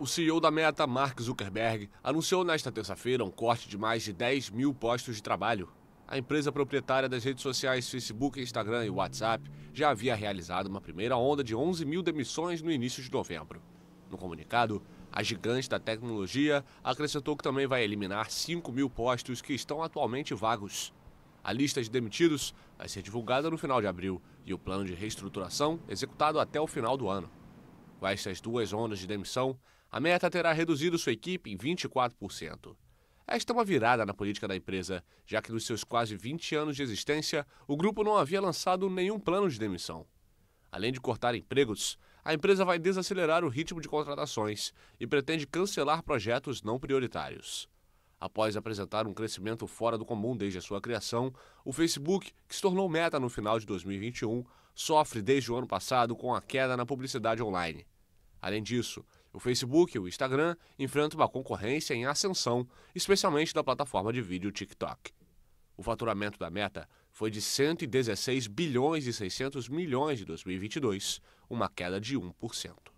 O CEO da Meta, Mark Zuckerberg, anunciou nesta terça-feira um corte de mais de 10 mil postos de trabalho. A empresa proprietária das redes sociais Facebook, Instagram e WhatsApp já havia realizado uma primeira onda de 11 mil demissões no início de novembro. No comunicado, a gigante da tecnologia acrescentou que também vai eliminar 5 mil postos que estão atualmente vagos. A lista de demitidos vai ser divulgada no final de abril e o plano de reestruturação executado até o final do ano. Com estas duas ondas de demissão, a meta terá reduzido sua equipe em 24%. Esta é uma virada na política da empresa, já que nos seus quase 20 anos de existência, o grupo não havia lançado nenhum plano de demissão. Além de cortar empregos, a empresa vai desacelerar o ritmo de contratações e pretende cancelar projetos não prioritários. Após apresentar um crescimento fora do comum desde a sua criação, o Facebook, que se tornou meta no final de 2021, sofre desde o ano passado com a queda na publicidade online. Além disso, o Facebook e o Instagram enfrentam uma concorrência em ascensão, especialmente da plataforma de vídeo TikTok. O faturamento da Meta foi de 116 bilhões e 600 milhões de 2022, uma queda de 1%.